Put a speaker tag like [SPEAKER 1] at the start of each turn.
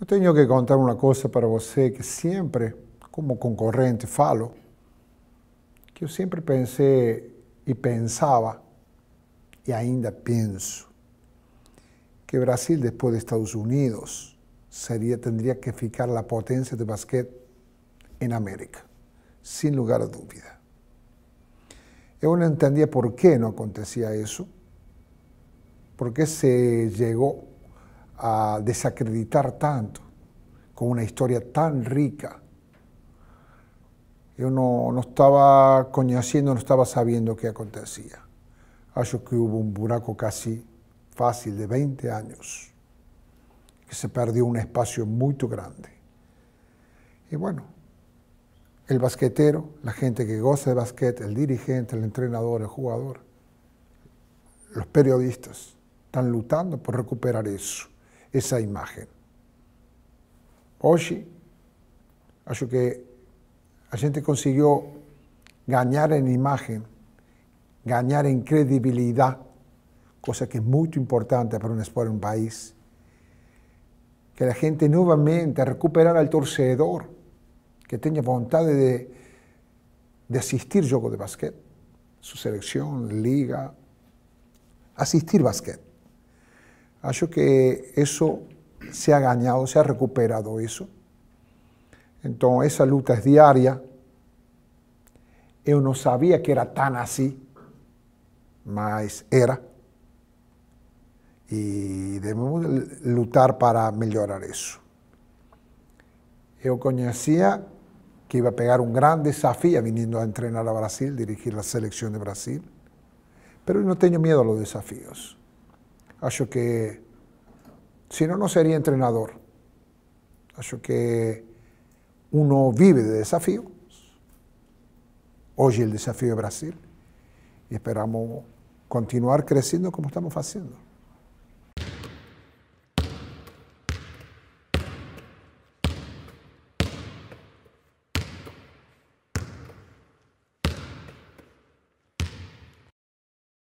[SPEAKER 1] Eu tenho que contar una cosa para você que siempre, como concorrente, falo, que yo siempre pensé y pensaba, y ainda pienso, que Brasil, después de Estados Unidos, tendría que ficar la potencia de basquete en América, sin lugar a dúvida. Yo no entendía por qué no acontecía eso, por qué se llegó, a desacreditar tanto, con una historia tan rica. Yo no, no estaba conociendo, no estaba sabiendo qué acontecía. Acho que hubo un buraco casi fácil de 20 años, que se perdió un espacio muy grande. Y bueno, el basquetero, la gente que goza de basquete, el dirigente, el entrenador, el jugador, los periodistas, están luchando por recuperar eso esa imagen. Hoy, acho que la gente consiguió ganar en imagen, ganar en credibilidad, cosa que es muy importante para un esporte en un país, que la gente nuevamente recuperara al torcedor, que tenga voluntad de, de asistir juego de básquet, su selección, liga, asistir básquet. Acho que eso se ha ganado, se ha recuperado eso. Entonces, esa lucha es diaria. Yo no sabía que era tan así, mas era. Y debemos lutar para mejorar eso. Yo conocía que iba a pegar un gran desafío viniendo a entrenar a Brasil, dirigir la selección de Brasil, pero no tengo miedo a los desafíos. Acho que si no, no sería entrenador. Acho que uno vive de desafíos. Hoy el desafío es Brasil y esperamos continuar creciendo como estamos haciendo.